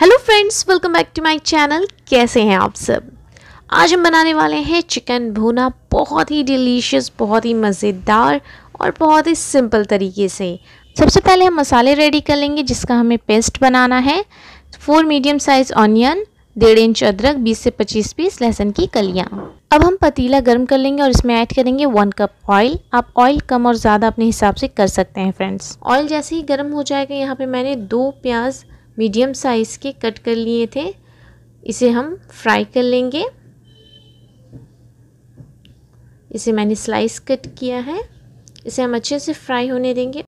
hello friends welcome back to my channel कैसे हैं आप सब आज हम बनाने वाले हैं चिकन भुना बहुत ही डिलीशियस बहुत ही मज़ेदार और बहुत ही सिंपल तरीके से सबसे पहले हम मसाले रेडी कर लेंगे जिसका हमें पेस्ट बनाना है फोर मीडियम साइज़ ऑनियन डेढ़ इंच अदरक 20 से 25 पीस लहसुन की कलियाँ अब हम पतीला गर्म कर लेंगे और इसमें ऐड करेंगे वन कप ऑयल आप ऑयल कम और ज़्यादा अपने हिसाब से कर सकते हैं फ्रेंड्स ऑयल जैसे ही गर्म हो जाएगा यहाँ पे मैंने दो प्याज मीडियम साइज़ के कट कर लिए थे इसे हम फ्राई कर लेंगे इसे मैंने स्लाइस कट किया है इसे हम अच्छे से फ्राई होने देंगे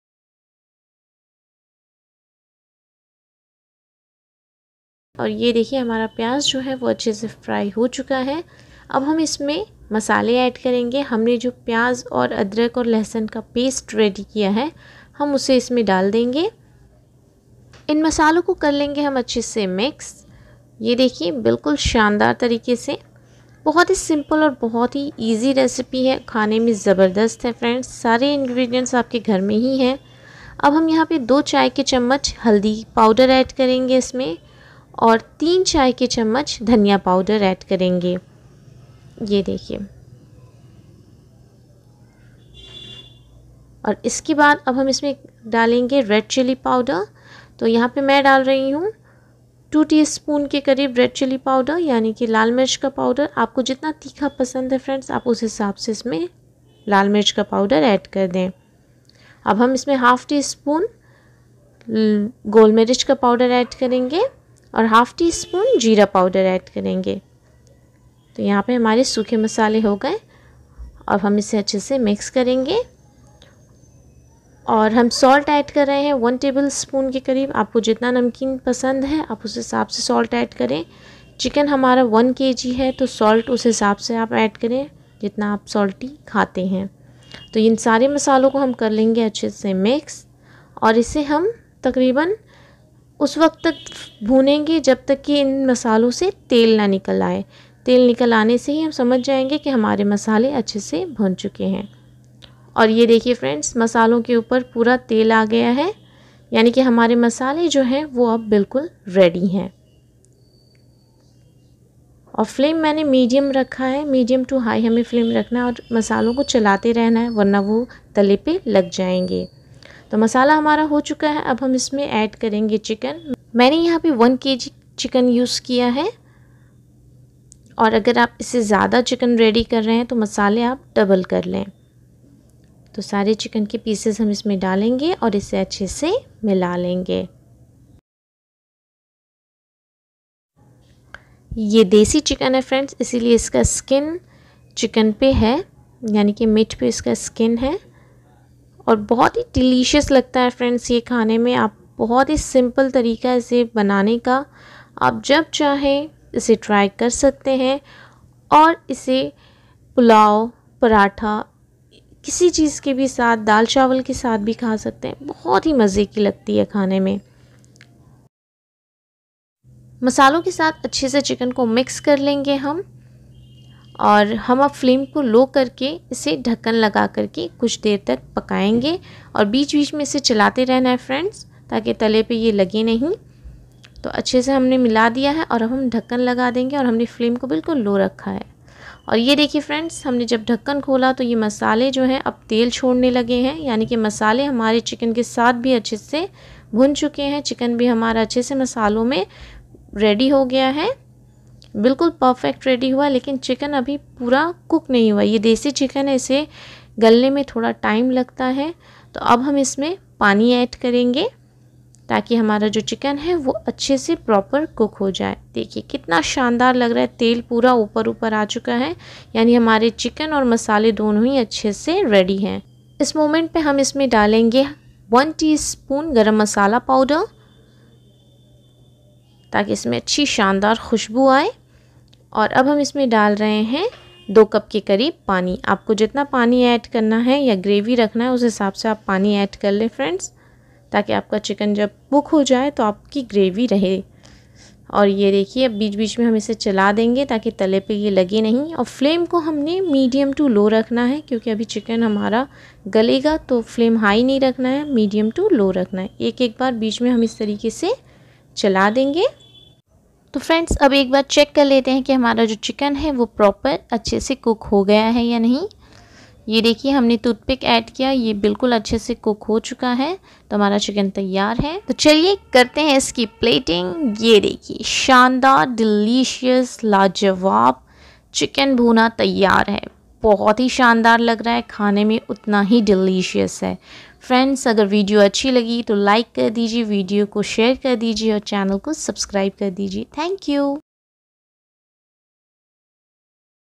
और ये देखिए हमारा प्याज जो है वो अच्छे से फ्राई हो चुका है अब हम इसमें मसाले ऐड करेंगे हमने जो प्याज और अदरक और लहसुन का पेस्ट रेडी किया है हम उसे इसमें डाल देंगे इन मसालों को कर लेंगे हम अच्छे से मिक्स ये देखिए बिल्कुल शानदार तरीके से बहुत ही सिंपल और बहुत ही इजी रेसिपी है खाने में ज़बरदस्त है फ्रेंड्स सारे इंग्रेडिएंट्स आपके घर में ही हैं अब हम यहाँ पे दो चाय के चम्मच हल्दी पाउडर ऐड करेंगे इसमें और तीन चाय के चम्मच धनिया पाउडर ऐड करेंगे ये देखिए और इसके बाद अब हम इसमें डालेंगे रेड चिली पाउडर तो यहाँ पे मैं डाल रही हूँ टू टीस्पून के करीब रेड चिली पाउडर यानी कि लाल मिर्च का पाउडर आपको जितना तीखा पसंद है फ्रेंड्स आप उस हिसाब से इसमें लाल मिर्च का पाउडर ऐड कर दें अब हम इसमें हाफ़ टी स्पून गोल मिर्च का पाउडर ऐड करेंगे और हाफ़ टी स्पून जीरा पाउडर ऐड करेंगे तो यहाँ पे हमारे सूखे मसाले हो गए अब हम इसे अच्छे से मिक्स करेंगे और हम सॉल्ट ऐड कर रहे हैं वन टेबल स्पून के करीब आपको जितना नमकीन पसंद है आप उस हिसाब से सॉल्ट ऐड करें चिकन हमारा वन के है तो सॉल्ट उस हिसाब से आप ऐड करें जितना आप सॉल्टी खाते हैं तो इन सारे मसालों को हम कर लेंगे अच्छे से मिक्स और इसे हम तकरीबन उस वक्त तक भूनेंगे जब तक कि इन मसालों से तेल ना निकल आए तेल निकल आने से ही हम समझ जाएंगे कि हमारे मसाले अच्छे से भुन चुके हैं और ये देखिए फ्रेंड्स मसालों के ऊपर पूरा तेल आ गया है यानी कि हमारे मसाले जो हैं वो अब बिल्कुल रेडी हैं और फ्लेम मैंने मीडियम रखा है मीडियम टू हाई हमें फ्लेम रखना है और मसालों को चलाते रहना है वरना वो तले पे लग जाएंगे तो मसाला हमारा हो चुका है अब हम इसमें ऐड करेंगे चिकन मैंने यहाँ पे वन के चिकन यूज़ किया है और अगर आप इससे ज़्यादा चिकन रेडी कर रहे हैं तो मसाले आप डबल कर लें तो सारे चिकन के पीसेस हम इसमें डालेंगे और इसे अच्छे से मिला लेंगे ये देसी चिकन है फ्रेंड्स इसीलिए इसका स्किन चिकन पे है यानी कि मीट पे इसका स्किन है और बहुत ही डिलीशियस लगता है फ्रेंड्स ये खाने में आप बहुत ही सिंपल तरीका इसे बनाने का आप जब चाहें इसे ट्राई कर सकते हैं और इसे पुलाव पराठा किसी चीज़ के भी साथ दाल चावल के साथ भी खा सकते हैं बहुत ही मज़े की लगती है खाने में मसालों के साथ अच्छे से चिकन को मिक्स कर लेंगे हम और हम अब फ्लेम को लो करके इसे ढक्कन लगा करके कुछ देर तक पकाएंगे और बीच बीच में इसे चलाते रहना है फ्रेंड्स ताकि तले पे ये लगे नहीं तो अच्छे से हमने मिला दिया है और अब हम ढक्कन लगा देंगे और हमने फ्लेम को बिल्कुल लो रखा है और ये देखिए फ्रेंड्स हमने जब ढक्कन खोला तो ये मसाले जो हैं अब तेल छोड़ने लगे हैं यानी कि मसाले हमारे चिकन के साथ भी अच्छे से भुन चुके हैं चिकन भी हमारा अच्छे से मसालों में रेडी हो गया है बिल्कुल परफेक्ट रेडी हुआ लेकिन चिकन अभी पूरा कुक नहीं हुआ ये देसी चिकन है इसे गलने में थोड़ा टाइम लगता है तो अब हम इसमें पानी ऐड करेंगे ताकि हमारा जो चिकन है वो अच्छे से प्रॉपर कुक हो जाए देखिए कितना शानदार लग रहा है तेल पूरा ऊपर ऊपर आ चुका है यानी हमारे चिकन और मसाले दोनों ही अच्छे से रेडी हैं इस मोमेंट पे हम इसमें डालेंगे वन टीस्पून गरम मसाला पाउडर ताकि इसमें अच्छी शानदार खुशबू आए और अब हम इसमें डाल रहे हैं दो कप के करीब पानी आपको जितना पानी ऐड करना है या ग्रेवी रखना है उस हिसाब से आप पानी ऐड कर लें फ्रेंड्स ताकि आपका चिकन जब बुक हो जाए तो आपकी ग्रेवी रहे और ये देखिए अब बीच बीच में हम इसे चला देंगे ताकि तले पे ये लगे नहीं और फ्लेम को हमने मीडियम टू लो रखना है क्योंकि अभी चिकन हमारा गलेगा तो फ्लेम हाई नहीं रखना है मीडियम टू लो रखना है एक एक बार बीच में हम इस तरीके से चला देंगे तो फ्रेंड्स अब एक बार चेक कर लेते हैं कि हमारा जो चिकन है वो प्रॉपर अच्छे से कुक हो गया है या नहीं ये देखिए हमने टूथपिक ऐड किया ये बिल्कुल अच्छे से कुक हो चुका है तो हमारा चिकन तैयार है तो चलिए करते हैं इसकी प्लेटिंग ये देखिए शानदार डिलीशियस लाजवाब चिकन भुना तैयार है बहुत ही शानदार लग रहा है खाने में उतना ही डिलीशियस है फ्रेंड्स अगर वीडियो अच्छी लगी तो लाइक कर दीजिए वीडियो को शेयर कर दीजिए और चैनल को सब्सक्राइब कर दीजिए थैंक यू